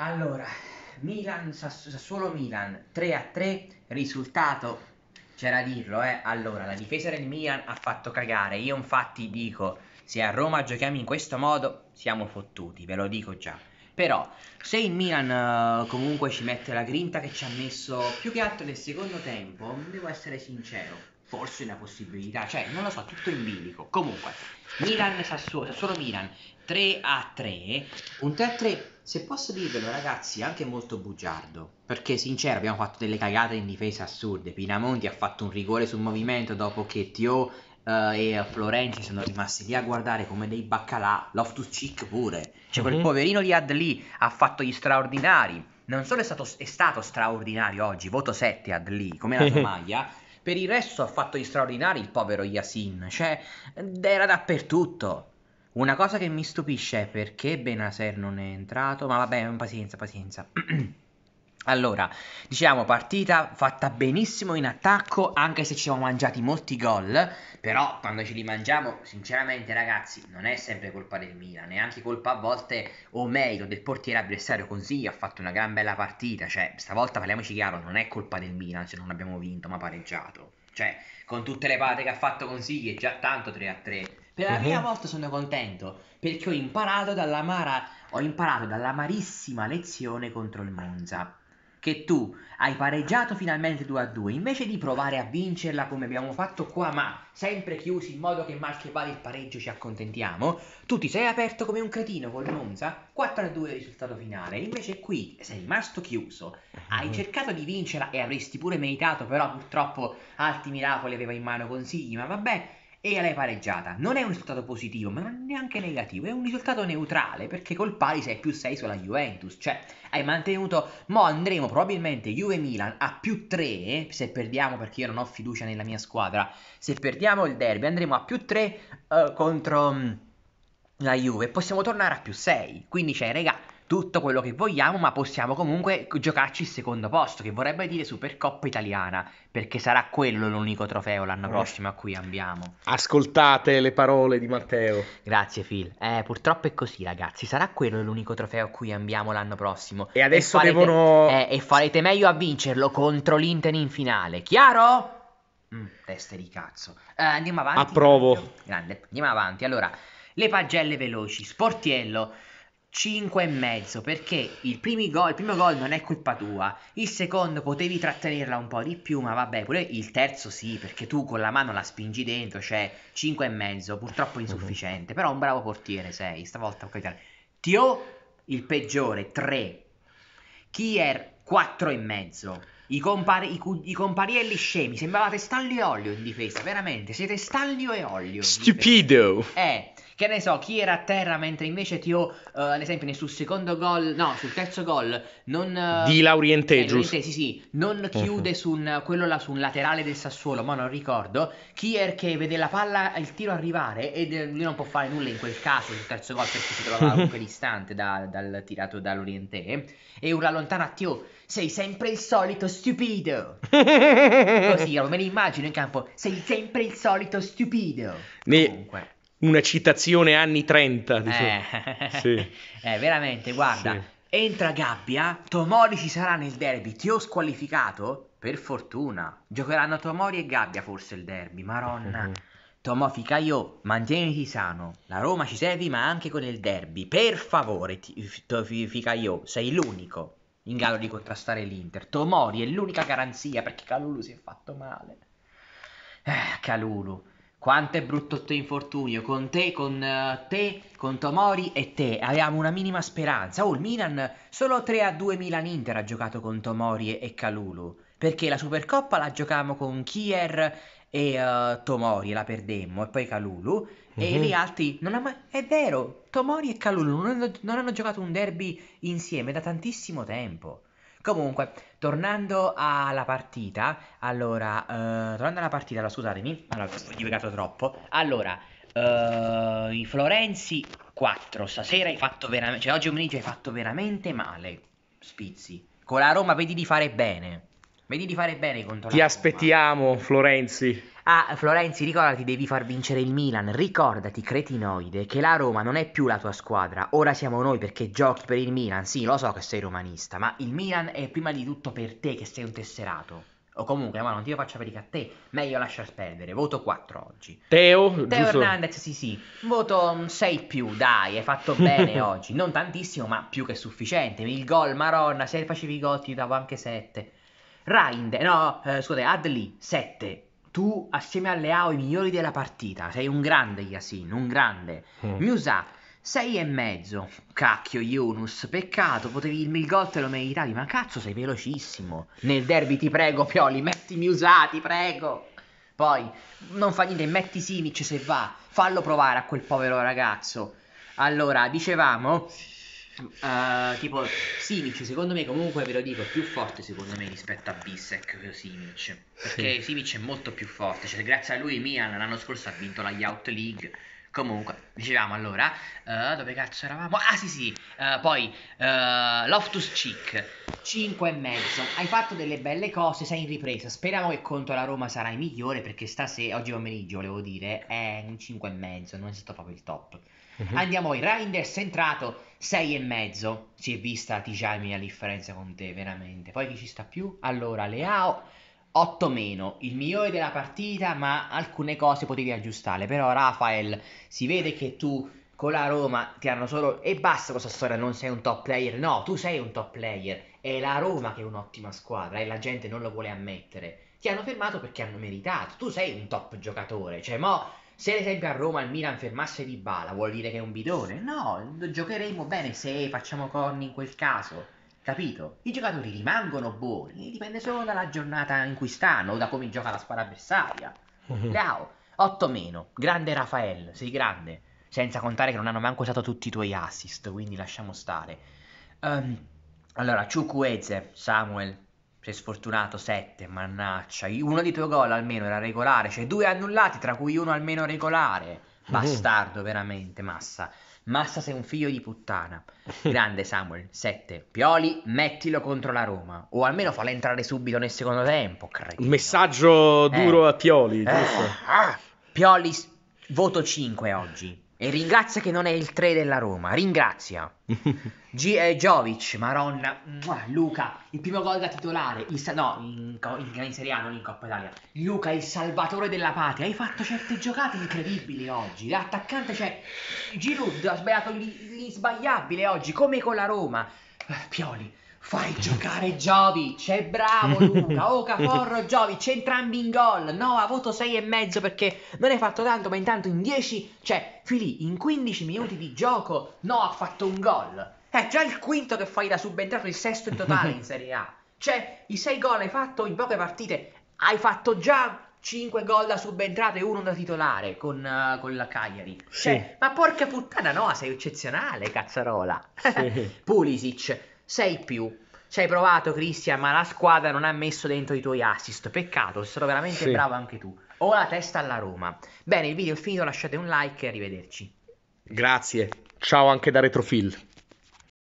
Allora, Milan, Sassuolo Milan 3 a 3, risultato c'era a dirlo, eh. Allora, la difesa del Milan ha fatto cagare. Io infatti dico, se a Roma giochiamo in questo modo, siamo fottuti, ve lo dico già. Però, se il Milan uh, comunque ci mette la grinta che ci ha messo più che altro nel secondo tempo, devo essere sincero forse una possibilità, cioè non lo so, tutto in bilico. Comunque, Milan Sassuolo, Sassuolo Milan 3 a 3, un 3 a 3, se posso dirvelo ragazzi, anche molto bugiardo, perché sincero abbiamo fatto delle cagate in difesa assurde, Pinamonti ha fatto un rigore sul movimento dopo che Tio Uh, eh, e Florenzi sono rimasti lì a guardare come dei baccalà, Loftus Cheek pure, cioè quel mm-hmm. poverino di Adli ha fatto gli straordinari, non solo è stato, è stato straordinario oggi, voto 7 Adli, come la sua maglia, per il resto ha fatto gli straordinari il povero Yasin, cioè era dappertutto. Una cosa che mi stupisce è perché Benaser non è entrato, ma vabbè, pazienza, pazienza. Allora, diciamo partita fatta benissimo in attacco, anche se ci siamo mangiati molti gol, però quando ce li mangiamo, sinceramente ragazzi, non è sempre colpa del Milan, neanche colpa a volte, o meglio, del portiere avversario, Consiglio ha fatto una gran bella partita, cioè stavolta parliamoci chiaro, non è colpa del Milan se non abbiamo vinto ma pareggiato, cioè con tutte le parate che ha fatto Consigli è già tanto 3 a 3. Per la prima mhm. volta sono contento perché ho imparato, dall'amara, ho imparato dall'amarissima lezione contro il Monza che tu hai pareggiato finalmente 2 a 2 invece di provare a vincerla come abbiamo fatto qua ma sempre chiusi in modo che mal che vale il pareggio ci accontentiamo tu ti sei aperto come un cretino col Monza 4 a 2 il risultato finale invece qui sei rimasto chiuso hai eh. cercato di vincerla e avresti pure meritato però purtroppo Alti Miracoli aveva in mano consigli ma vabbè e l'hai pareggiata. Non è un risultato positivo, ma non è neanche negativo, è un risultato neutrale perché col pari sei più 6 sulla Juventus, cioè hai mantenuto, mo andremo probabilmente Juve Milan a più 3, se perdiamo perché io non ho fiducia nella mia squadra, se perdiamo il derby andremo a più 3 uh, eh, contro mm, la Juve e possiamo tornare a più 6, quindi cioè regà tutto quello che vogliamo, ma possiamo comunque giocarci il secondo posto, che vorrebbe dire Supercoppa italiana, perché sarà quello l'unico trofeo l'anno prossimo a cui andiamo. Ascoltate le parole di Matteo. Grazie Phil. Eh, purtroppo è così ragazzi, sarà quello l'unico trofeo a cui andiamo l'anno prossimo. E adesso e farete, devono... Eh, e farete meglio a vincerlo contro l'Inter in finale, chiaro? Mm, teste di cazzo. Eh, andiamo avanti. Approvo. Grande. Andiamo avanti. Allora, le pagelle veloci. Sportiello. 5 e mezzo perché il, gol, il, primo gol non è colpa tua, il secondo potevi trattenerla un po' di più, ma vabbè, pure il terzo sì, perché tu con la mano la spingi dentro, cioè 5 e mezzo, purtroppo insufficiente, però un bravo portiere sei, stavolta ho capito. Tio il peggiore 3. Kier 4 e mezzo. I, compari, i, cu- i comparielli scemi, sembravate stallio e olio in difesa, veramente, siete stallio e olio. Stupido. Eh che ne so, chi era a terra mentre invece ti ho, uh, ad esempio, sul secondo gol, no, sul terzo gol, non... Uh, di Laurientegius. Eh, sì, sì, non mhm. chiude uh-huh. su un, quello là, su un laterale del Sassuolo, ma non ricordo. Chi è che vede la palla, il tiro arrivare e eh, non può fare nulla in quel caso sul terzo gol perché si trovava comunque distante da, dal tirato da Lauriente. Eh. E urla lontano a Tio, oh, sei sempre il solito stupido. Così, io me ne immagino in campo, sei sempre il solito stupido. Ne... Comunque una citazione anni 30. Diciamo. Eh. Sì. eh, veramente, guarda, sì. entra Gabbia, Tomori ci sarà nel derby, ti ho squalificato? Per fortuna. Giocheranno Tomori e Gabbia forse il derby, maronna. Mm-hmm. Tomò Ficaio, mantieniti sano. La Roma ci servi, ma anche con il derby. Per favore, ti, ti, Ficaio, sei l'unico in grado di contrastare l'Inter. Tomori è l'unica garanzia perché Calulu si è fatto male. Eh, Calulu. Quanto è brutto te infortunio con te, con eh, te, con Tomori e te. Avevamo una minima speranza. Oh, il Milan solo 3 a 2 Milan Inter ha giocato con Tomori e Calulu. Perché la Supercoppa la giocavamo con Kier e uh, Tomori, la perdemmo, e poi Calulu. Mm-hmm. E mhm. gli altri non ha mai... È vero, Tomori e Calulu non hanno, non hanno giocato un derby insieme da tantissimo tempo. Comunque, tornando alla partita, allora, eh, tornando alla partita, allora, scusatemi, allora, ho divagato troppo. Allora, eh, i Florenzi 4, stasera hai fatto veramente, cioè oggi pomeriggio hai fatto veramente male, Spizzi. Con la Roma vedi di fare bene. Vedi di fare bene contro Ti aspettiamo, Roma. Florenzi. Ah, Florenzi, ricordati, devi far vincere il Milan. Ricordati, cretinoide, che la Roma non è più la tua squadra. Ora siamo noi perché giochi per il Milan. Sì, lo so che sei romanista, ma il Milan è prima di tutto per te che sei un tesserato. O comunque, ma non ti faccio fatica a te. Meglio lasciar perdere. Voto 4 oggi. Teo? Teo giusto. Hernandez, sì, sì. Voto 6 mm, più, dai, hai fatto bene oggi. Non tantissimo, ma più che sufficiente. Il gol, Maronna, se facevi i gol ti davo anche 7. Rind, eh, no, eh, scusate, Adli 7. Tu assieme alle Leao i migliori della partita, sei un grande Yasin, un grande. Mm. Musa 6 e mezzo. Cacchio Yunus, peccato, potevi il gol te lo meritavi, ma cazzo sei velocissimo. Nel derby ti prego Pioli, metti Musa, ti prego. Poi non fa niente, metti Simic se va, fallo provare a quel povero ragazzo. Allora, dicevamo Uh, tipo Simic secondo me comunque ve lo dico più forte secondo me rispetto a Bissek Simic perché sì. Simic è molto più forte cioè, grazie a lui Milan l'anno scorso ha vinto la Youth League comunque dicevamo allora uh, dove cazzo eravamo ah sì sì uh, poi Loftus Cheek 5 e mezzo hai fatto delle belle cose sei in ripresa speriamo che contro la Roma sarai migliore perché stasera oggi pomeriggio volevo dire è un 5 e mezzo non è stato proprio il top Uh-huh. Andiamo ai Reinders entrato 6 e mezzo. Si è vista Tijami la differenza con te, veramente. Poi chi ci sta più? Allora, Leao 8 meno, il migliore della partita, ma alcune cose potevi aggiustare. Però Rafael, si vede che tu con la Roma ti hanno solo e basta questa storia, non sei un top player. No, tu sei un top player. È la Roma che è un'ottima squadra e la gente non lo vuole ammettere. Ti hanno fermato perché hanno meritato. Tu sei un top giocatore, cioè mo se ad esempio a Roma il Milan fermasse Di Bala, vuol dire che è un bidone? No, giocheremo bene se facciamo corni in quel caso. Capito? I giocatori rimangono buoni, dipende solo dalla giornata in cui stanno, o da come gioca la squadra avversaria. Mhm. Leao, 8 meno, grande Rafael, sei grande, senza contare che non hanno manco usato tutti i tuoi assist, quindi lasciamo stare. Um, allora, Chukwueze, Samuel, sei sfortunato, 7, mannaccia. Uno dei tuoi gol almeno era regolare, cioè due annullati, tra cui uno almeno regolare. Bastardo, veramente, massa. Massa sei un figlio di puttana. Grande Samuel, 7. Pioli, mettilo contro la Roma. O almeno falla entrare subito nel secondo tempo, credo. Un messaggio duro eh. a Pioli, eh. giusto? Eh. Ah. Pioli, voto 5 oggi. E ringrazia che non è il 3 della Roma, ringrazia. G- eh, Jovic, Maronna, Mua, Luca, il primo gol da titolare, sa- no, in, in, in Serie A, non in Coppa Italia. Luca, il salvatore della patria, hai fatto certe giocate incredibili oggi. L'attaccante, cioè, Giroud ha sbagliato l'insbagliabile oggi, come con la Roma. Eh, Pioli, Fai giocare Jovic, c'è bravo Luca, Ocaforro, Jovic, entrambi in gol, no, ha avuto e mezzo perché non hai fatto tanto, ma intanto in 10, cioè, Fili, in 15 minuti di gioco, no, ha fatto un gol. È già il quinto che fai da subentrato, il sesto in totale in Serie A. Cioè, i 6 gol hai fatto in poche partite, hai fatto già 5 gol da subentrato e uno da titolare con, uh, con la Cagliari. Cioè, sì. ma porca puttana, no, sei eccezionale, cazzarola. Sì. Pulisic sei più. Ci hai provato, Cristian, ma la squadra non ha messo dentro i tuoi assist. Peccato, sei stato veramente sì. bravo anche tu. Ora testa alla Roma. Bene, il video è finito, lasciate un like e arrivederci. Grazie. Ciao anche da Retrofil.